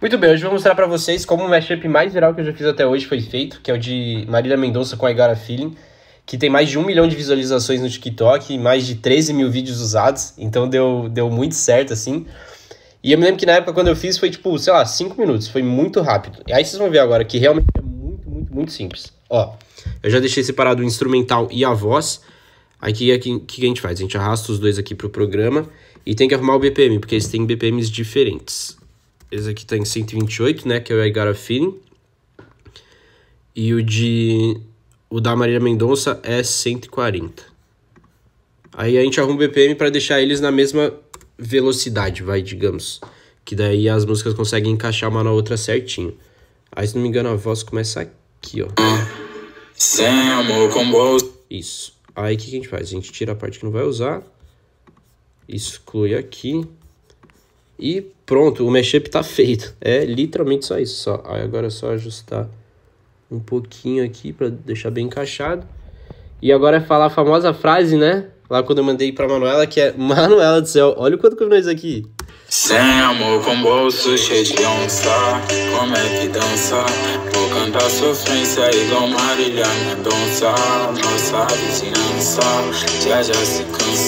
Muito bem, hoje eu vou mostrar para vocês como o mashup mais viral que eu já fiz até hoje foi feito, que é o de Marília Mendonça com I Got a Feeling, que tem mais de um milhão de visualizações no TikTok e mais de 13 mil vídeos usados, então deu, deu muito certo, assim. E eu me lembro que na época quando eu fiz foi tipo, sei lá, 5 minutos, foi muito rápido. E aí vocês vão ver agora que realmente é muito, muito, muito simples. Ó, eu já deixei separado o instrumental e a voz. Aqui o que, que a gente faz? A gente arrasta os dois aqui pro programa e tem que arrumar o BPM, porque eles têm BPMs diferentes. Esse aqui tá em 128, né? Que é o I Got a Feeling. E o de. O da Maria Mendonça é 140. Aí a gente arruma o BPM para deixar eles na mesma velocidade, vai, digamos. Que daí as músicas conseguem encaixar uma na outra certinho. Aí, se não me engano, a voz começa aqui, ó. Isso. Aí, o que a gente faz? A gente tira a parte que não vai usar. Exclui aqui. E pronto, o mashup tá feito. É literalmente só isso. Só. Aí agora é só ajustar um pouquinho aqui para deixar bem encaixado. E agora é falar a famosa frase, né? Lá quando eu mandei pra Manuela, que é Manuela do céu, olha o quanto que eu fiz aqui. Sem amor com bolso cheio de onça, como é que dança? Vou cantar sofrência igual Marília Mendonça, nossa vizinhança, já já se cansa.